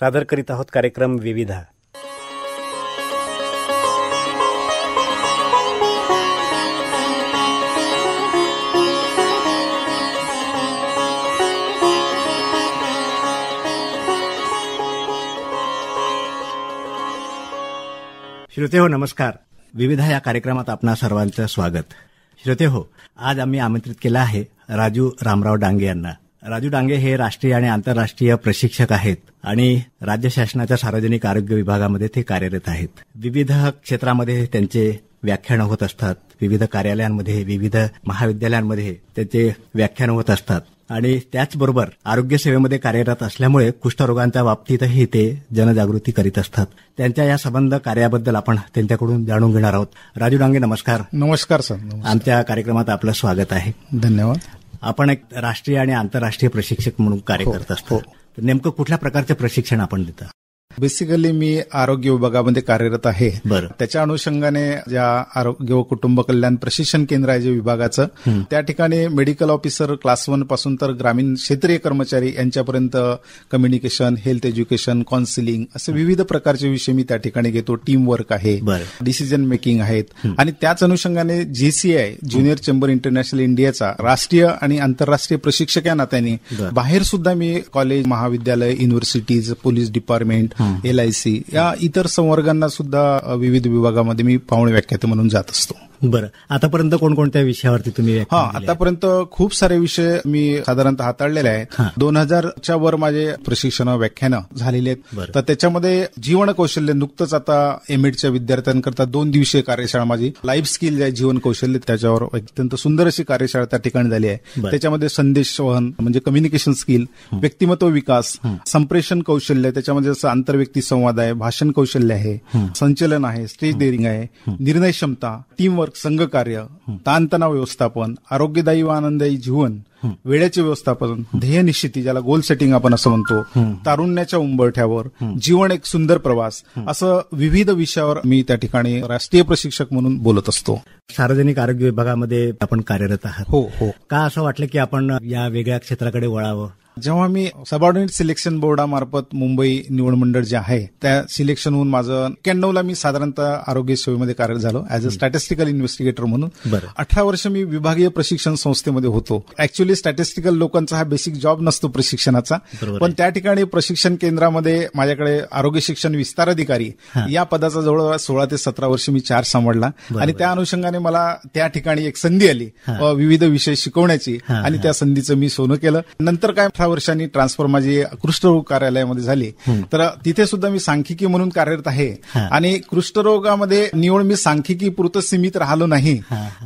सादर करीत आहोत कार्यक्रम विविधा श्रोते हो नमस्कार विविधा या कार्यक्रमात आपणा सर्वांचं स्वागत श्रोते हो आज आम्ही आमंत्रित केलं आहे राजू रामराव डांगे यांना राजू डांगे हे राष्ट्रीय आणि आंतरराष्ट्रीय प्रशिक्षक आहेत आणि राज्य शासनाच्या सार्वजनिक आरोग्य विभागामध्ये ते कार्यरत आहेत विविध क्षेत्रामध्ये त्यांचे व्याख्यान होत असतात विविध कार्यालयांमध्ये विविध महाविद्यालयांमध्ये त्यांचे व्याख्यान होत असतात आणि त्याचबरोबर आरोग्य सेवेमध्ये कार्यरत असल्यामुळे कुष्ठरोगांच्या बाबतीतही ते जनजागृती करीत असतात त्यांच्या या संबंध कार्याबद्दल आपण त्यांच्याकडून जाणून घेणार आहोत राजू डांगे नमस्कार नमस्कार सर आमच्या कार्यक्रमात आपलं स्वागत आहे धन्यवाद आपण एक राष्ट्रीय आणि आंतरराष्ट्रीय प्रशिक्षक म्हणून कार्य हो, करत असतो हो. नेमकं कुठल्या प्रकारचे प्रशिक्षण आपण देता बेसिकली मी आरोग्य विभागामध्ये कार्यरत आहे त्याच्या अनुषंगाने ज्या आरोग्य व कुटुंब कल्याण प्रशिक्षण केंद्र आहे जे विभागाचं त्या ठिकाणी मेडिकल ऑफिसर क्लास वन पासून तर ग्रामीण क्षेत्रीय कर्मचारी यांच्यापर्यंत कम्युनिकेशन हेल्थ एज्युकेशन काउन्सिलिंग असे विविध प्रकारचे विषय मी त्या ठिकाणी घेतो टीम वर्क आहे डिसिजन मेकिंग आहेत आणि त्याच अनुषंगाने जेसीआय ज्युनियर चेंबर इंटरनॅशनल इंडियाचा राष्ट्रीय आणि आंतरराष्ट्रीय प्रशिक्षक या नात्याने बाहेर सुद्धा मी कॉलेज महाविद्यालय universities police department L I C या इतर संवर्गांना सुद्धा विविध विभागामध्ये मी पाहुणे व्याख्यात म्हणून जात असतो बरं आतापर्यंत कोणकोणत्या विषयावरती तुम्ही हा आतापर्यंत खूप सारे विषय मी साधारणतः हाताळलेले आहेत दोन हजारच्या वर माझे प्रशिक्षण व्याख्यानं झालेली आहेत तर त्याच्यामध्ये जीवन कौशल्य नुकतंच आता एमएडच्या विद्यार्थ्यांकरता दोन दिवसीय कार्यशाळा माझी लाईफ स्किल जे जीवन कौशल्य त्याच्यावर अत्यंत सुंदर अशी कार्यशाळा त्या ठिकाणी झाली आहे त्याच्यामध्ये संदेश वहन म्हणजे कम्युनिकेशन स्किल व्यक्तिमत्व विकास संप्रेषण कौशल्य त्याच्यामध्ये जसं आंतरव्यक्ती संवाद आहे भाषण कौशल्य आहे संचलन आहे स्टेज डेअरिंग आहे निर्णय क्षमता टीम संघ कार्य ताणतणाव व्यवस्थापन आरोग्यदायी व आनंददायी जीवन वेळेचे व्यवस्थापन ध्येय निश्चिती ज्याला गोल सेटिंग आपण असं म्हणतो तारुण्याच्या उंबरठ्यावर जीवन एक सुंदर प्रवास असं विविध विषयावर मी त्या ठिकाणी राष्ट्रीय प्रशिक्षक म्हणून बोलत असतो सार्वजनिक आरोग्य विभागामध्ये आपण कार्यरत आहात हो हो का असं वाटलं की आपण या वेगळ्या क्षेत्राकडे वळावं जेव्हा मी सबऑर्डिनेट सिलेक्शन बोर्डामार्फत मुंबई निवड मंडळ जे आहे त्या सिलेक्शन होऊन माझं एक्क्याण्णवला मी साधारणतः आरोग्य सेवेमध्ये कार्यरत झालो ऍज अ स्टॅटिस्टिकल इन्व्हेस्टिगेटर म्हणून अठरा वर्ष मी विभागीय प्रशिक्षण संस्थेमध्ये होतो ऍक्च्युअली स्टॅटिस्टिकल लोकांचा हा बेसिक जॉब नसतो प्रशिक्षणाचा पण त्या ठिकाणी प्रशिक्षण केंद्रामध्ये माझ्याकडे आरोग्य शिक्षण विस्तार अधिकारी या पदाचा जवळजवळ सोळा ते सतरा वर्ष मी चार्ज सांभाळला आणि त्या अनुषंगाने मला त्या ठिकाणी एक संधी आली विविध विषय शिकवण्याची आणि त्या संधीचं मी सोनं केलं नंतर काय वर्षांनी ट्रान्सफर माझी कृष्ठरोग कार्यालयामध्ये झाली तर तिथे सुद्धा मी सांख्यिकी म्हणून कार्यरत आहे आणि कृष्ठरोगामध्ये निवड मी सांख्यिकी पुरतं सीमित राहिलो नाही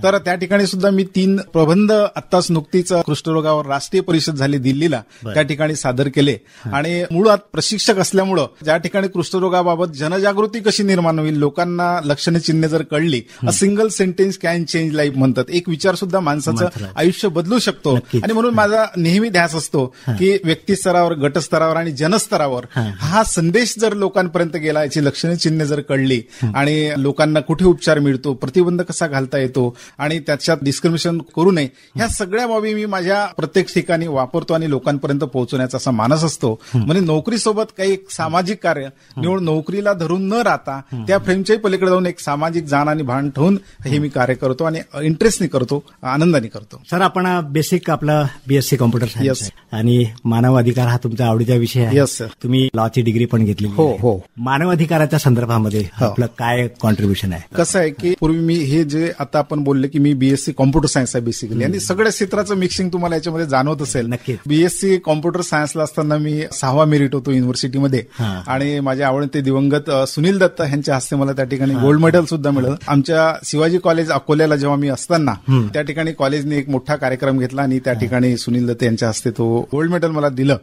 तर त्या ठिकाणी सुद्धा मी तीन प्रबंध आत्ताच नुकतीच कृष्ठरोगावर राष्ट्रीय परिषद झाली दिल्लीला त्या ठिकाणी सादर केले आणि मुळात प्रशिक्षक असल्यामुळं ज्या ठिकाणी कृष्ठरोगाबाबत जनजागृती कशी निर्माण होईल लोकांना लक्षणे चिन्ह जर कळली single sentence can change life म्हणतात एक विचार सुद्धा माणसाचं आयुष्य बदलू शकतो आणि म्हणून माझा नेहमी ध्यास असतो की व्यक्तीस्तरावर गटस्तरावर आणि जनस्तरावर हा संदेश जर लोकांपर्यंत गेला याची लक्षणे चिन्ह जर कळली आणि लोकांना कुठे उपचार मिळतो प्रतिबंध कसा घालता येतो आणि त्याच्यात डिस्क्रिमिनेशन करू नये ह्या सगळ्या बाबी मी माझ्या प्रत्येक ठिकाणी वापरतो आणि लोकांपर्यंत पोहोचवण्याचा असा मानस असतो म्हणजे नोकरीसोबत काही एक सामाजिक कार्य निवड नोकरीला धरून न राहता त्या फ्रेमच्याही पलीकडे जाऊन एक सामाजिक जाण आणि भान ठेवून हे मी कार्य करतो आणि इंटरेस्टनी करतो आनंदाने करतो सर आपण बेसिक आपला बीएससी कॉम्प्युटर सायन्स आणि मानव अधिकार हा तुमचा आवडीचा विषय आहे yes, तुम्ही लॉची डिग्री पण घेतली हो हो मानव अधिकाराच्या संदर्भामध्ये हो. आपलं काय कॉन्ट्रीब्युशन आहे कसं आहे की पूर्वी मी हे जे आता आपण बोलले की मी बीएससी कॉम्प्युटर सायन्स आहे बेसिकली आणि सगळ्या क्षेत्राचं मिक्सिंग तुम्हाला याच्यामध्ये जाणवत असेल नक्की बीएससी कॉम्प्युटर सायन्सला असताना मी सहावा मेरिट होतो युनिव्हर्सिटीमध्ये आणि माझ्या आवडते दिवंगत सुनील दत्त यांच्या हस्ते मला त्या ठिकाणी गोल्ड मेडल सुद्धा मिळालं आमच्या शिवाजी कॉलेज अकोल्याला जेव्हा मी असताना त्या ठिकाणी कॉलेजने एक मोठा कार्यक्रम घेतला आणि त्या ठिकाणी सुनील दत्त यांच्या हस्ते तो गोल्ड गोल्ड मेडल मला दिलं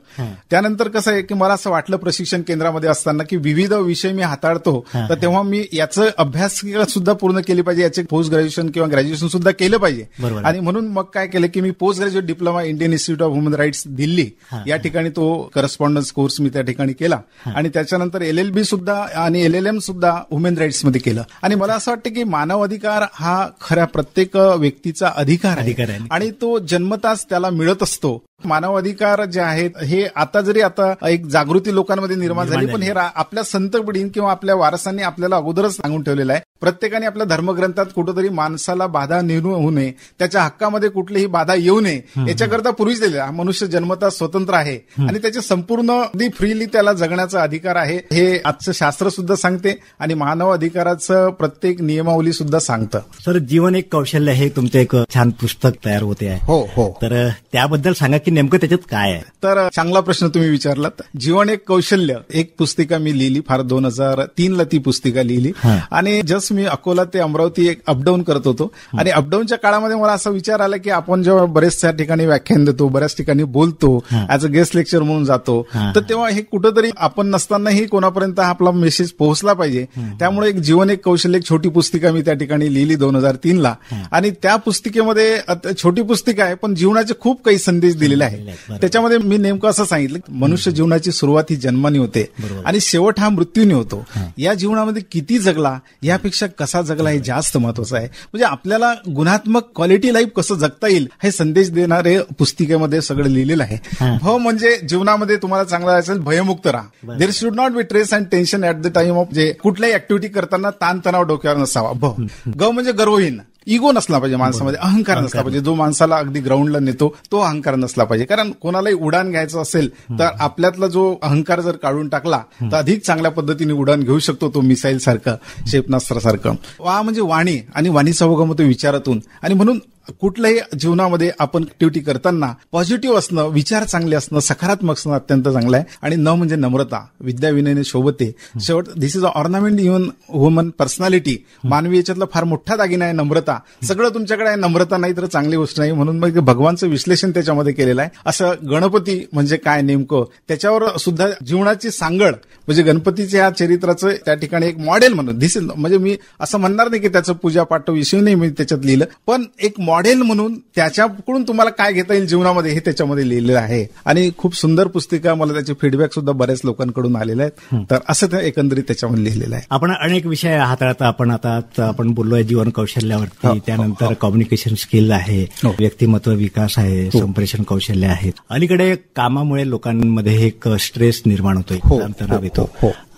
त्यानंतर कसं आहे की मला असं वाटलं प्रशिक्षण केंद्रामध्ये असताना की विविध विषय मी हाताळतो तर तेव्हा मी याचं अभ्यास सुद्धा पूर्ण केली पाहिजे याचे पोस्ट ग्रॅज्युएशन किंवा ग्रॅज्युएशन सुद्धा केलं पाहिजे आणि म्हणून मग काय केलं की मी post graduate diploma Indian institute of human rights Delhi या ठिकाणी तो करस्पॉन्डन्स कोर्स मी त्या ठिकाणी केला आणि त्याच्यानंतर एलएलबी सुद्धा आणि एल एल एम सुद्धा ह्युमन राईट्स मध्ये केलं आणि मला असं वाटतं की मानव अधिकार हा खऱ्या प्रत्येक व्यक्तीचा अधिकार आहे आणि तो जन्मताच त्याला मिळत असतो मानव अधिकार जे आहेत हे आता जरी आता एक जागृती लोकांमध्ये निर्माण झाली पण हे आपल्या संत किंवा आपल्या वारसांनी आपल्याला अगोदरच सांगून ठेवलेलं आहे प्रत्येकाने आपल्या धर्मग्रंथात कुठंतरी माणसाला बाधा नेणू होऊ नये त्याच्या हक्कामध्ये कुठलीही बाधा येऊ नये याच्याकरता पूर्वीच दिलेला हा मनुष्य जन्मता स्वतंत्र आहे आणि त्याचे संपूर्ण अगदी फ्रीली त्याला जगण्याचा अधिकार आहे हे आजचं शास्त्र सुद्धा सांगते आणि मानव अधिकाराचं प्रत्येक नियमावली सुद्धा सांगतं सर जीवन एक कौशल्य हे तुमचं एक छान पुस्तक तयार होते आहे हो हो तर त्याबद्दल सांगा की नेमकं त्याच्यात काय आहे तर चांगला प्रश्न तुम्ही विचारलात जीवन एक कौशल्य एक पुस्तिका मी लिहिली फार दोन हजार तीनला ती पुस्तिका लिहिली आणि जस्ट मी अकोला ते अमरावती एक अपडाऊन करत होतो आणि अपडाऊनच्या काळामध्ये मला असा विचार आला की आपण जेव्हा बऱ्याचशा ठिकाणी व्याख्यान देतो बऱ्याच ठिकाणी बोलतो ऍज अ गेस्ट लेक्चर म्हणून जातो तर तेव्हा हे कुठंतरी आपण नसतानाही कोणापर्यंत आपला मेसेज पोहोचला पाहिजे त्यामुळे एक जीवन एक कौशल्य एक छोटी पुस्तिका मी त्या ठिकाणी लिहिली दोन हजार तीन ला आणि त्या पुस्तिकेमध्ये छोटी पुस्तिका आहे पण जीवनाचे खूप काही संदेश दिलेले आहे त्याच्यामध्ये मी नेमकं असं सांगितलं मनुष्य जीवनाची सुरुवात ही जन्माने होते आणि शेवट हा मृत्यूने होतो या जीवनामध्ये किती जगला यापेक्षा कसा जगला हे जास्त महत्वाचं आहे म्हणजे आपल्याला गुणात्मक क्वालिटी लाईफ कसं जगता येईल हे संदेश देणारे पुस्तिकेमध्ये सगळं लिहिलेलं आहे भ म्हणजे जीवनामध्ये तुम्हाला चांगला असेल भयमुक्त राहा there should not be stress and tension at the time of जे कुठल्याही ऍक्टिव्हिटी करताना ताणतणाव डोक्यावर नसावा भ म्हणजे गर्वहीन इगो नसला पाहिजे माणसामध्ये अहंकार नसला पाहिजे जो माणसाला अगदी ग्राउंडला नेतो तो अहंकार नसला पाहिजे कारण कोणालाही उडान घ्यायचं असेल तर आपल्यातला जो अहंकार जर काढून टाकला तर अधिक चांगल्या पद्धतीने उडान घेऊ शकतो तो मिसाईल सारखं क्षेपणास्त्रासारखं वा म्हणजे वाणी आणि वाणीचा होतो विचारातून आणि म्हणून कुठल्याही जीवनामध्ये आपण ऍक्टिव्हिटी करताना पॉझिटिव्ह असणं विचार चांगले असणं सकारात्मक असणं अत्यंत चांगलं आहे आणि न म्हणजे नम्रता विद्याविनयने शोभते शेवट this is a ornament even woman personality मानवी याच्यातला फार मोठा दागिना आहे नम्रता सगळं तुमच्याकडे आहे नम्रता नाही तर चांगली गोष्ट नाही म्हणून मग भगवानचं विश्लेषण त्याच्यामध्ये केलेलं आहे असं गणपती म्हणजे काय नेमकं त्याच्यावर सुद्धा जीवनाची सांगड म्हणजे गणपतीच्या या चरित्राचं त्या ठिकाणी एक मॉडेल म्हणून दिसेल म्हणजे मी असं म्हणणार नाही की त्याचं पूजा पाठव विषयी नाही मी त्याच्यात लिहिलं पण एक मॉडेल मॉडेल म्हणून त्याच्याकडून तुम्हाला काय घेता येईल जीवनामध्ये हे त्याच्यामध्ये लिहिलेलं आहे आणि खूप सुंदर पुस्तिका मला त्याचे फीडबॅक सुद्धा बऱ्याच लोकांकडून आलेले आहेत तर असं ते एकंदरीत त्याच्यामध्ये लिहिलेलं आहे आपण अनेक विषय हाताळता आपण आता आपण बोललोय जीवन कौशल्यावरती हो. त्यानंतर कम्युनिकेशन हो. स्किल हो. आहे व्यक्तिमत्व विकास आहे संप्रेषण कौशल्य आहे अलीकडे कामामुळे लोकांमध्ये एक स्ट्रेस निर्माण होतोय येतो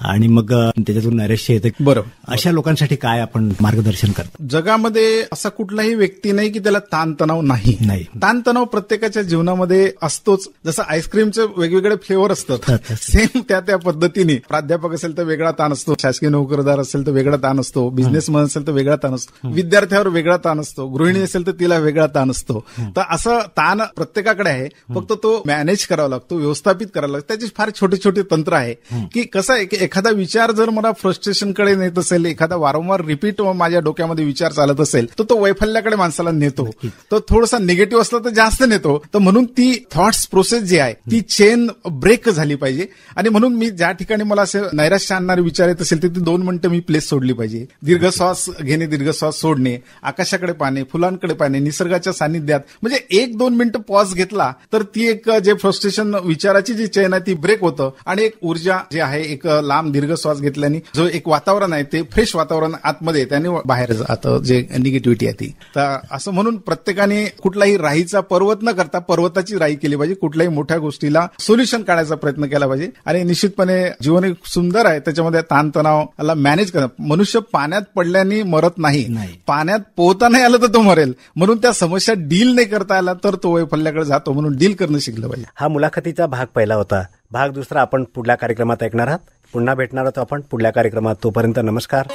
आणि मग त्याच्यातून नैराश्य येते बरोबर अशा लोकांसाठी काय आपण मार्गदर्शन करतो जगामध्ये असा कुठलाही व्यक्ती नाही की त्याला ताणतणाव नाही नाही ताणतणाव प्रत्येकाच्या जीवनामध्ये असतोच जसं आईस्क्रीमचे वेगवेगळे फ्लेवर असतात सेम त्या त्या पद्धतीने प्राध्यापक असेल तर वेगळा ताण असतो शासकीय नोकरदार असेल तर वेगळा ताण असतो बिझनेसमॅन असेल तर वेगळा ताण असतो विद्यार्थ्यावर वेगळा ताण असतो गृहिणी असेल तर तिला वेगळा ताण असतो तर असा ताण प्रत्येकाकडे आहे फक्त तो मॅनेज करावा लागतो व्यवस्थापित करावा लागतो त्याचे फार छोटे छोटे तंत्र आहे की कसं आहे की एखादा विचार जर मला फ्रस्ट्रेशनकडे नेत असेल एखादा वारंवार रिपीट माझ्या डोक्यामध्ये विचार चालत असेल तर तो वैफल्याकडे माणसाला नेतो तो थोडासा निगेटिव्ह असला तर जास्त नेतो तर म्हणून ती थॉट्स प्रोसेस जी आहे ती चेन ब्रेक झाली पाहिजे आणि म्हणून मी ज्या ठिकाणी मला असे नैराश्य आणणारे विचार येत असेल तिथे दोन मिनिटं मी प्लेस सोडली पाहिजे दीर्घ श्वास घेणे दीर्घ श्वास सोडणे आकाशाकडे पाहणे फुलांकडे पाहणे निसर्गाच्या सानिध्यात म्हणजे एक दोन मिनिटं पॉज घेतला तर ती एक जे फ्रस्ट्रेशन विचाराची जी चेन आहे ती ब्रेक होतं आणि एक ऊर्जा जी आहे एक लहान लांब दीर्घ श्वास घेतल्याने जो एक वातावरण आहे ते फ्रेश वातावरण आतमध्ये त्याने बाहेर जात जे निगेटिव्हिटी आहे ती तर असं म्हणून प्रत्येकाने कुठलाही राहीचा पर्वत न करता पर्वताची राही केली पाहिजे कुठल्याही मोठ्या गोष्टीला सोल्युशन काढायचा प्रयत्न केला पाहिजे आणि निश्चितपणे जीवन एक सुंदर आहे त्याच्यामध्ये ताणतणावला मॅनेज करणं मनुष्य पाण्यात पडल्याने मरत नाही पाण्यात पोहता नाही आलं तर तो मरेल म्हणून त्या समस्या डील नाही करता आला तर तो वैफल्याकडे जातो म्हणून डील करणं शिकलं पाहिजे हा मुलाखतीचा भाग पहिला होता भाग दुसरा आपण पुढल्या कार्यक्रमात ऐकणार आहात पुन्हा भेटणार आहोत आपण पुढल्या कार्यक्रमात तोपर्यंत नमस्कार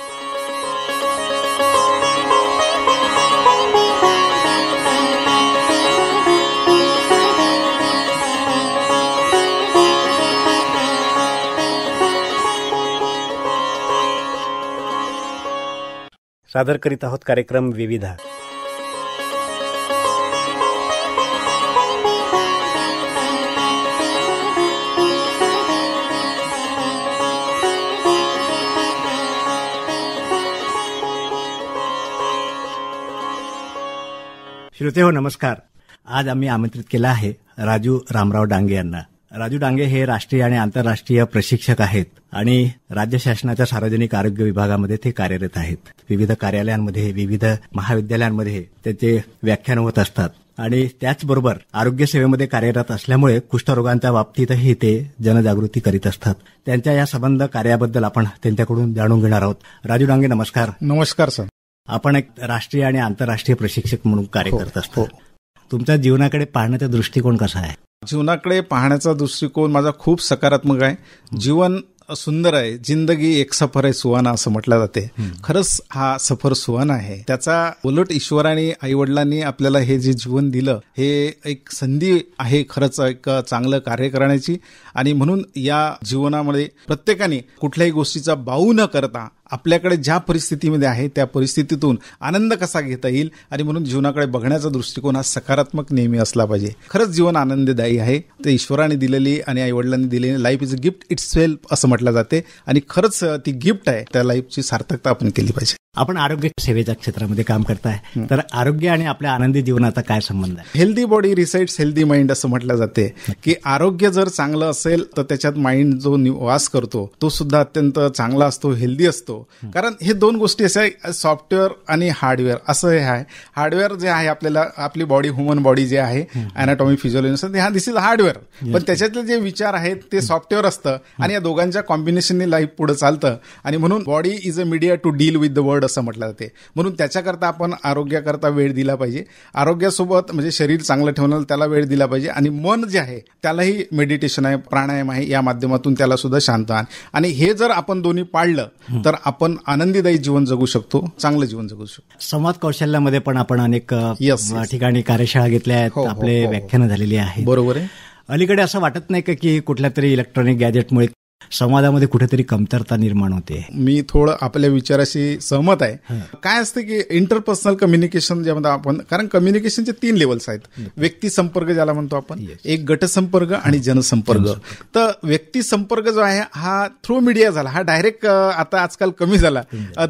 सादर करीत आहोत कार्यक्रम विविधा श्रोते हो नमस्कार आज आम्ही आमंत्रित केला आहे राजू रामराव डांगे यांना राजू डांगे हे राष्ट्रीय आणि आंतरराष्ट्रीय प्रशिक्षक आहेत आणि राज्य शासनाच्या सार्वजनिक आरोग्य विभागामध्ये ते कार्यरत आहेत विविध कार्यालयांमध्ये विविध महाविद्यालयांमध्ये त्याचे व्याख्यान होत असतात आणि त्याचबरोबर आरोग्य सेवेमध्ये कार्यरत असल्यामुळे कुष्ठरोगांच्या बाबतीतही ते जनजागृती करीत असतात त्यांच्या या संबंध कार्याबद्दल आपण त्यांच्याकडून जाणून घेणार आहोत राजू डांगे नमस्कार नमस्कार सर आपण एक राष्ट्रीय आणि आंतरराष्ट्रीय प्रशिक्षक म्हणून कार्य हो, करत असतो हो. तुमच्या जीवनाकडे पाहण्याचा दृष्टिकोन कसा आहे जीवनाकडे पाहण्याचा दृष्टिकोन माझा खूप सकारात्मक आहे जीवन सुंदर आहे जिंदगी एक सफर आहे सुहाना असं म्हटलं जाते खरंच हा सफर सुहाना आहे त्याचा उलट ईश्वराने आईवडिलांनी आपल्याला हे जे जीवन दिलं हे एक संधी आहे खरंच एक चांगलं कार्य करण्याची आणि म्हणून या जीवनामध्ये प्रत्येकाने कुठल्याही गोष्टीचा बाऊ न करता आपल्याकडे ज्या परिस्थितीमध्ये आहे त्या परिस्थितीतून आनंद कसा घेता येईल आणि म्हणून जीवनाकडे बघण्याचा दृष्टिकोन हा सकारात्मक नेहमी असला पाहिजे खरंच जीवन आनंददायी आहे ते ईश्वराने दिलेली आणि आईवडिलांनी दिलेली life is a gift itself असं म्हटलं जाते आणि खरंच ती गिफ्ट आहे त्या लाईफची सार्थकता आपण केली पाहिजे आपण आरोग्य सेवेच्या क्षेत्रामध्ये काम करताय तर आरोग्य आणि आपल्या आनंदी जीवनाचा काय संबंध आहे healthy body resets healthy mind असं म्हटलं जाते की आरोग्य जर चांगलं असेल तर त्याच्यात माइंड जो वास करतो तो सुद्धा अत्यंत चांगला असतो हेल्दी असतो कारण हे दोन गोष्टी असे सॉफ्टवेअर आणि हार्डवेअर असं हे आहे हार्डवेअर जे आहे आपल्याला आपली बॉडी ह्युमन बॉडी जे आहे अनाटॉमी फिजिओलॉजी हा दिस इज हार्डवेअर पण त्याच्यातले जे विचार आहेत ते सॉफ्टवेअर असतं आणि या दोघांच्या कॉम्बिनेशनने लाईफ पुढे चालतं आणि म्हणून body is a media to deal with the world असं म्हटलं जाते म्हणून त्याच्याकरता आपण आरोग्याकरता वेळ दिला पाहिजे आरोग्यासोबत म्हणजे शरीर चांगलं ठेवणं त्याला वेळ दिला पाहिजे आणि मन जे आहे त्यालाही मेडिटेशन आहे प्राणायाम आहे या माध्यमातून त्याला सुद्धा शांत आणि हे जर आपण दोन्ही पाळलं तर आपण आनंदीदायी जीवन जगू शकतो चांगलं जीवन जगू शकतो संवाद कौशल्यामध्ये पण आपण अनेक ठिकाणी कार्यशाळा घेतल्या आहेत हो, हो, आपले हो, व्याख्यान झालेली आहे बरोबर आहे अलीकडे असं वाटत नाही का की कुठल्या तरी इलेक्ट्रॉनिक गॅजेटमुळे समाजामध्ये कुठेतरी कमतरता निर्माण होते मी थोडं आपल्या विचाराशी सहमत आहे काय असतं की इंटरपर्सनल कम्युनिकेशन ज्यामध्ये आपण कारण कम्युनिकेशनचे तीन लेवल्स आहेत व्यक्ती संपर्क ज्याला म्हणतो आपण एक गट संपर्क आणि जनसंपर्क तर व्यक्ती संपर्क जो आहे हा थ्रू मीडिया झाला हा डायरेक्ट आता आजकाल कमी झाला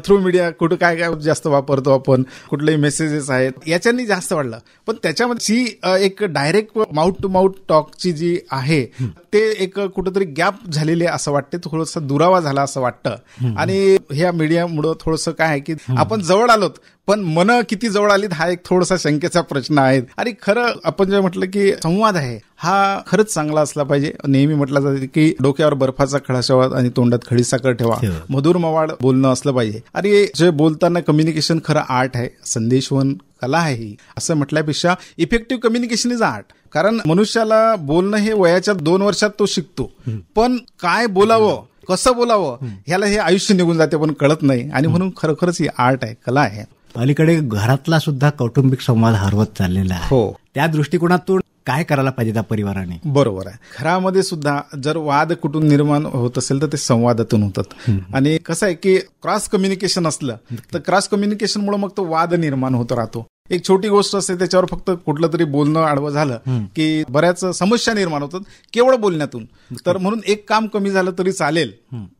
थ्रू मीडिया कुठं काय काय जास्त वापरतो आपण कुठले मेसेजेस आहेत याच्यानी जास्त वाढलं पण त्याच्यामध्ये जी एक डायरेक्ट माउथ टू माउथ टॉकची जी आहे ते एक कुठेतरी गॅप झालेली असं असं वाटते थोडस दुरावा झाला असं वाटतं आणि ह्या मीडियामुळं थोडस काय आहे की आपण जवळ आलोत पण मन किती जवळ आलीत हा एक थोडासा शंकेचा प्रश्न आहे आणि खरं आपण जे म्हटलं की संवाद आहे हा खरंच चांगला असला पाहिजे नेहमी म्हटलं जाते की डोक्यावर बर्फाचा खडा शेवा आणि तोंडात खडी साखर ठेवा हो. मधुर मवाड बोलणं असलं पाहिजे आणि जे बोलताना कम्युनिकेशन खरं आर्ट आहे संदेशवन कला आहे ही असं म्हटल्यापेक्षा इफेक्टिव्ह कम्युनिकेशन इज आर्ट कारण मनुष्याला बोलणं हे वयाच्या दोन वर्षात तो शिकतो पण काय बोलावं कसं बोलावं ह्याला हे आयुष्य निघून जाते पण कळत नाही आणि म्हणून खरोखरच ही आर्ट आहे कला आहे अलीकडे घरातला सुद्धा कौटुंबिक संवाद हरवत चाललेला आहे हो त्या दृष्टिकोनातून काय करायला पाहिजे त्या परिवाराने बरोबर आहे घरामध्ये सुद्धा जर वाद कुठून निर्माण होत असेल तर ते संवादातून होतात आणि कसं आहे की क्रॉस कम्युनिकेशन असलं तर क्रॉस कम्युनिकेशनमुळे मग तो वाद निर्माण होत राहतो एक छोटी गोष्ट असते त्याच्यावर फक्त कुठलं तरी बोलणं आडवं झालं की बऱ्याच समस्या निर्माण होतात केवळ बोलण्यातून तर म्हणून एक काम कमी झालं तरी चालेल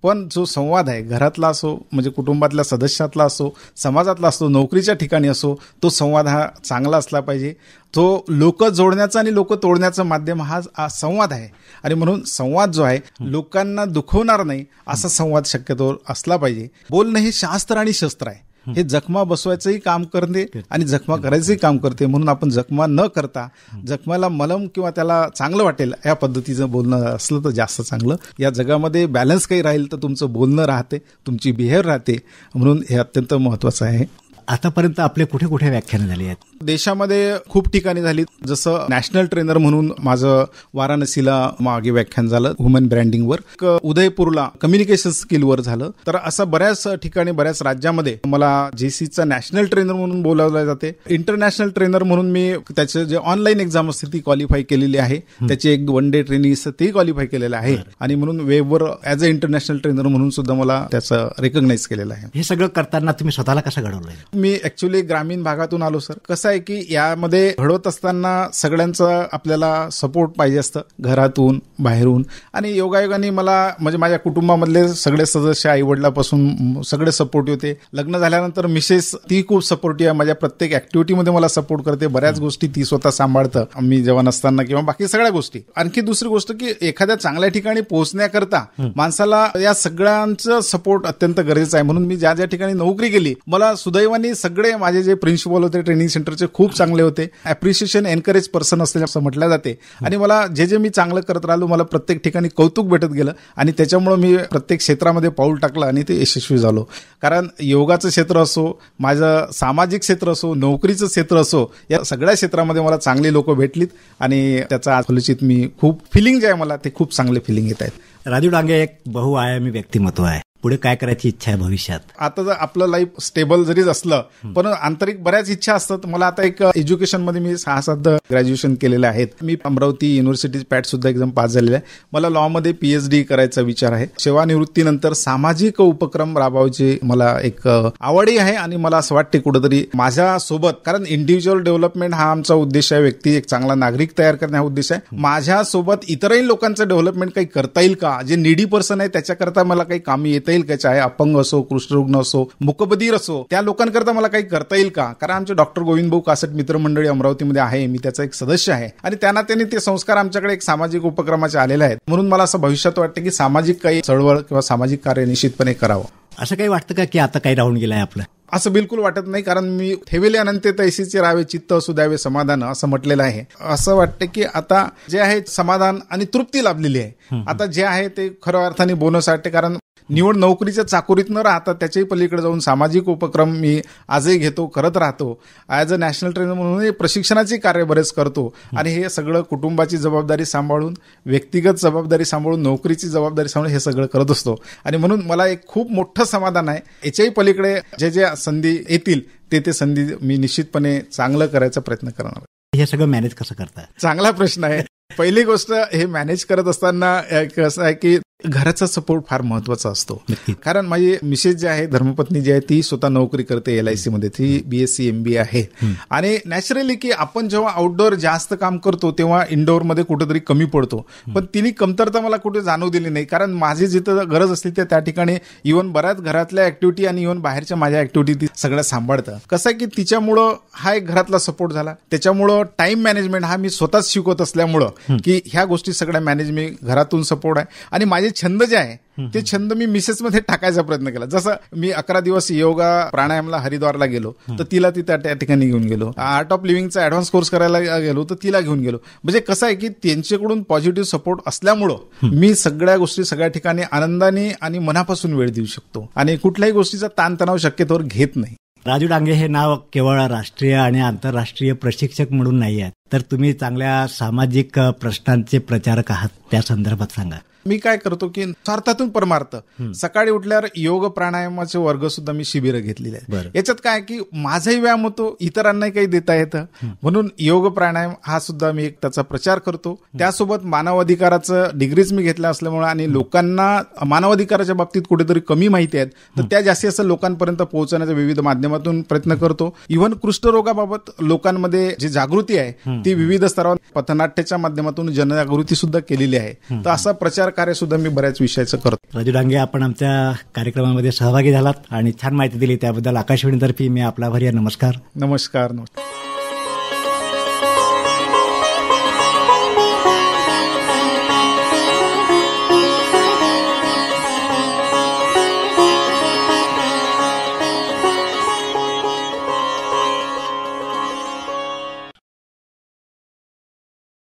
पण जो संवाद आहे घरातला असो म्हणजे कुटुंबातल्या सदस्यातला असो समाजातला असो नोकरीच्या ठिकाणी असो तो संवाद हा चांगला असला पाहिजे तो लोक जोडण्याचा आणि लोक तोडण्याचं माध्यम हा संवाद आहे आणि म्हणून संवाद जो आहे लोकांना दुखवणार नाही असा संवाद शक्यतो असला पाहिजे बोलणं हे शास्त्र आणि शस्त्र आहे हे जखमा बसवायचंही काम करते आणि जखमा करायचंही काम करते म्हणून आपण जखमा न करता जखमाला मलम किंवा त्याला चांगलं वाटेल या पद्धतीचं बोलणं असलं तर जास्त चांगलं या जगामध्ये बॅलन्स काही राहील तर तुमचं बोलणं राहते तुमची बिहेव राहते म्हणून हे अत्यंत महत्त्वाचं आहे आतापर्यंत आपले कुठे कुठे व्याख्यान झाली आहेत देशामध्ये खूप ठिकाणी झाली जसं नॅशनल ट्रेनर म्हणून माझं वाराणसीला मागे व्याख्यान झालं वुमन ब्रँडिंगवर उदयपूरला कम्युनिकेशन स्किलवर झालं तर असं बऱ्याच ठिकाणी बऱ्याच राज्यामध्ये मला जेसीचा नॅशनल ट्रेनर म्हणून बोलावलं जाते इंटरनॅशनल ट्रेनर म्हणून मी त्याचे जे ऑनलाईन एक्झाम असते ती क्वालिफाय केलेली आहे त्याची एक वन डे ट्रेनिंग असते ती क्वालिफाय केलेलं आहे आणि म्हणून वेबवर ऍज अ इंटरनॅशनल ट्रेनर म्हणून सुद्धा मला त्याचं रेकॉग्नाईज केलेलं आहे हे सगळं करताना तुम्ही स्वतःला कसं घडवलं मी ऍक्च्युली ग्रामीण भागातून आलो सर कसं आहे की यामध्ये घडवत असताना सगळ्यांचा आपल्याला सपोर्ट पाहिजे असतं घरातून बाहेरून आणि योगायोगाने मला म्हणजे माझ्या कुटुंबामधले सगळे सदस्य आई सगळे सपोर्ट होते लग्न झाल्यानंतर मिसेस ती खूप सपोर्टिव्ह आहे माझ्या प्रत्येक ऍक्टिव्हिटीमध्ये मला सपोर्ट करते बऱ्याच गोष्टी ती स्वतः सांभाळतं मी जेव्हा असताना किंवा बाकी सगळ्या गोष्टी आणखी दुसरी गोष्ट की एखाद्या चांगल्या ठिकाणी पोहोचण्याकरता माणसाला या सगळ्यांचं सपोर्ट अत्यंत गरजेचं आहे म्हणून मी ज्या ज्या ठिकाणी नोकरी केली मला सुदैवाने आणि सगळे माझे जे प्रिन्सिपल होते ट्रेनिंग सेंटरचे खूप चांगले होते अप्रिशिएशन एनकरेज पर्सन असलेले असं म्हटलं जाते आणि मला जे जे मी चांगलं करत राहिलो मला प्रत्येक ठिकाणी कौतुक भेटत गेलं आणि त्याच्यामुळे मी प्रत्येक क्षेत्रामध्ये पाऊल टाकलं आणि ते यशस्वी झालो कारण योगाचं क्षेत्र असो माझं सामाजिक क्षेत्र असो नोकरीचं क्षेत्र असो या सगळ्या क्षेत्रामध्ये मला चांगली लोक भेटलीत आणि त्याचा फलचित मी खूप फिलिंग जे आहे मला ते खूप चांगले फिलिंग येत आहेत राजू डांगे एक बहुआयामी व्यक्तिमत्व आहे पुढे काय करायची इच्छा आहे भविष्यात आता जर आपलं लाईफ स्टेबल जरीच असलं पण आंतरिक बऱ्याच इच्छा असतात मला आता एक एज्युकेशन मध्ये मी सहा सात ग्रॅज्युएशन केलेलं आहेत मी अमरावती युनिव्हर्सिटी पॅट सुद्धा एकदम पास झालेला आहे मला लॉ मध्ये पीएचडी करायचा विचार आहे सेवानिवृत्तीनंतर सामाजिक उपक्रम राबवायची मला एक आवडही आहे आणि मला असं वाटते कुठेतरी माझ्या सोबत कारण इंडिव्हिज्युअल डेव्हलपमेंट हा आमचा उद्देश आहे व्यक्ती एक चांगला नागरिक तयार करणे हा उद्देश आहे माझ्यासोबत इतरही लोकांचं डेव्हलपमेंट काही करता येईल का जे निडी पर्सन आहे त्याच्याकरता मला काही कामी येते येईल का चाहे अपंग असो कृष्णरुग्ण असो मुकबधीर असो त्या लोकांकरता मला काही करता येईल का कारण आमचे डॉक्टर गोविंद भाऊ कासट मित्रमंडळी अमरावतीमध्ये आहे मी त्याचा एक सदस्य आहे आणि त्यांना त्यांनी ते संस्कार आमच्याकडे एक सामाजिक उपक्रमाचे आलेले आहेत म्हणून मला असं भविष्यात वाटतं की सामाजिक काही चळवळ किंवा सामाजिक कार्य निश्चितपणे करावं असं काही वाटतं का की आता काही राहून गेलाय आपलं असं बिलकुल वाटत नाही कारण मी ठेवले अनंत तैसीचे राहावे चित्त असू द्यावे समाधान असं म्हटलेलं आहे असं वाटतं की आता जे आहे समाधान आणि तृप्ती लाभलेली आहे आता जे आहे ते खऱ्या अर्थाने बोनस वाटते कारण निवड नोकरीच्या चाकोरीत न राहता त्याच्याही पलीकडे जाऊन सामाजिक उपक्रम मी आजही घेतो करत राहतो ॲज अ नॅशनल ट्रेनर म्हणून प्रशिक्षणाचे कार्य बरेच करतो आणि हे सगळं कुटुंबाची जबाबदारी सांभाळून व्यक्तिगत जबाबदारी सांभाळून नोकरीची जबाबदारी सांभाळून हे सगळं करत असतो आणि म्हणून मला एक खूप मोठं समाधान आहे याच्याही पलीकडे जे जे संधी येतील ते ते संधी मी निश्चितपणे चांगलं करायचा प्रयत्न करणार हे सगळं मॅनेज कसं करता चांगला प्रश्न आहे पहिली गोष्ट हे मॅनेज करत असताना कसं आहे की घराचा सपोर्ट फार महत्वाचा असतो कारण माझी मिसेस जे आहे धर्मपत्नी जी आहे ती स्वतः नोकरी करते एल आय सी मध्ये ती बीएससी एम बी आहे आणि नॅचरली की आपण जेव्हा आउटडोअर जास्त काम करतो तेव्हा इनडोअर मध्ये कुठेतरी कमी पडतो पण तिने कमतरता मला कुठे जाणवू दिली नाही कारण माझी जिथं गरज असली तर त्या ठिकाणी इव्हन बऱ्याच घरातल्या ऍक्टिव्हिटी आणि इव्हन बाहेरच्या माझ्या ऍक्टिव्हिटी ती सगळ्या सांभाळतं कसं आहे की तिच्यामुळं हा एक घरातला सपोर्ट झाला त्याच्यामुळं टाइम मॅनेजमेंट हा मी स्वतःच शिकवत असल्यामुळं की ह्या गोष्टी सगळ्या मॅनेज मी घरातून सपोर्ट आहे आणि माझे छंद जे आहे ते छंद मी मिसेस मध्ये टाकायचा प्रयत्न केला जसं मी अकरा दिवस योगा प्राणायामला हरिद्वारला गेलो तर तिला ती त्या ठिकाणी घेऊन गेलो आर्ट ऑफ लिव्हिंगचा ऍडव्हान्स कोर्स करायला गेलो तर तिला घेऊन गेलो म्हणजे कसं आहे की त्यांच्याकडून पॉझिटिव्ह सपोर्ट असल्यामुळं मी सगळ्या गोष्टी सगळ्या ठिकाणी आनंदाने आणि मनापासून वेळ देऊ शकतो आणि कुठल्याही गोष्टीचा ताणतणाव शक्यतोवर घेत नाही राजू डांगे हे नाव केवळ राष्ट्रीय आणि आंतरराष्ट्रीय प्रशिक्षक म्हणून नाही आहेत तर तुम्ही चांगल्या सामाजिक प्रश्नांचे प्रचारक आहात त्या संदर्भात सांगा मी काय करतो की स्वार्थातून परमार्थ सकाळी उठल्यावर योग प्राणायामाचे वर्ग सुद्धा मी शिबिरं घेतलेली आहेत याच्यात काय की माझाही व्यायाम होतो इतरांनाही काही देता येतं म्हणून योग प्राणायाम हा सुद्धा मी एक त्याचा प्रचार करतो त्यासोबत मानवाधिकाराचं डिग्रीज मी घेतल्या असल्यामुळे आणि लोकांना मानवाधिकाराच्या बाबतीत कुठेतरी कमी माहिती आहेत तर त्या जास्तीत जास्त लोकांपर्यंत पोहोचण्याचा विविध माध्यमातून प्रयत्न करतो इव्हन कृष्ठरोगाबाबत लोकांमध्ये जी जागृती आहे ती विविध स्तरावर पथनाट्याच्या माध्यमातून जनजागृती सुद्धा केलेली आहे तर असा प्रचार कार्य सुद्धा मी बऱ्याच विषयाचं करतो राजू डांगे आपण आमच्या कार्यक्रमामध्ये सहभागी झालात आणि छान माहिती दिली त्याबद्दल आकाशवाणीतर्फे मी आपला भरिया नमस्कार नमस्कार नमस्कार